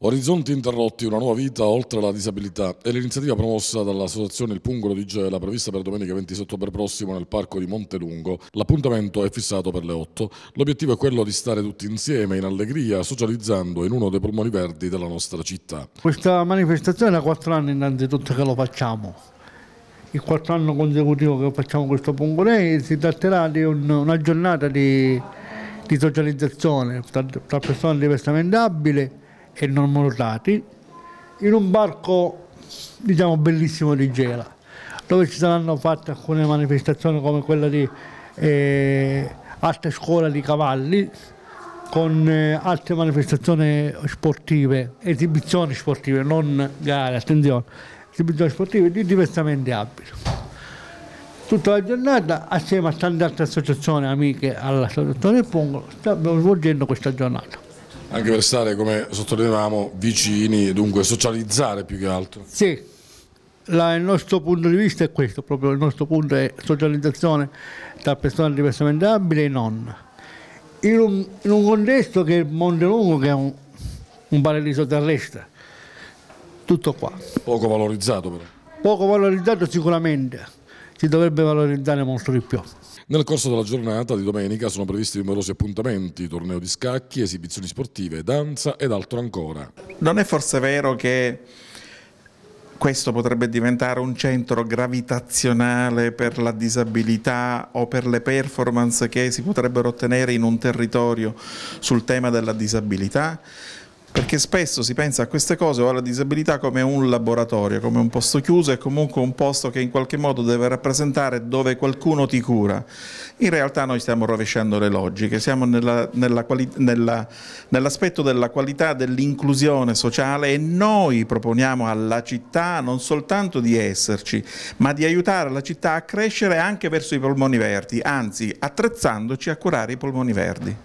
Orizzonti Interrotti, una nuova vita oltre la disabilità è l'iniziativa promossa dall'associazione Il Pungolo di Gela prevista per domenica 26 ottobre prossimo nel parco di Montelungo. L'appuntamento è fissato per le 8. L'obiettivo è quello di stare tutti insieme in allegria socializzando in uno dei polmoni verdi della nostra città. Questa manifestazione da quattro anni innanzitutto che lo facciamo. Il quattro anno consecutivo che facciamo questo Pungolo si tratterà di un, una giornata di, di socializzazione tra, tra persone diversamente abili e non mortati in un parco diciamo bellissimo di Gela dove ci saranno fatte alcune manifestazioni come quella di eh, alta scuola di cavalli con eh, altre manifestazioni sportive, esibizioni sportive, non gare, attenzione, esibizioni sportive di diversamente abito. Tutta la giornata, assieme a tante altre associazioni amiche all'associazione Pongolo, stiamo svolgendo questa giornata. Anche per stare, come sottolineavamo, vicini, dunque socializzare più che altro. Sì, la, il nostro punto di vista è questo, proprio il nostro punto è socializzazione tra persone diversamente abili e non. In un, in un contesto che è Monte Lungo, che è un, un paradiso terrestre, tutto qua. Poco valorizzato però. Poco valorizzato sicuramente, si dovrebbe valorizzare molto di più. Nel corso della giornata di domenica sono previsti numerosi appuntamenti, torneo di scacchi, esibizioni sportive, danza ed altro ancora. Non è forse vero che questo potrebbe diventare un centro gravitazionale per la disabilità o per le performance che si potrebbero ottenere in un territorio sul tema della disabilità? perché spesso si pensa a queste cose o alla disabilità come un laboratorio, come un posto chiuso e comunque un posto che in qualche modo deve rappresentare dove qualcuno ti cura. In realtà noi stiamo rovesciando le logiche, siamo nell'aspetto nella nella, nell della qualità dell'inclusione sociale e noi proponiamo alla città non soltanto di esserci, ma di aiutare la città a crescere anche verso i polmoni verdi, anzi attrezzandoci a curare i polmoni verdi.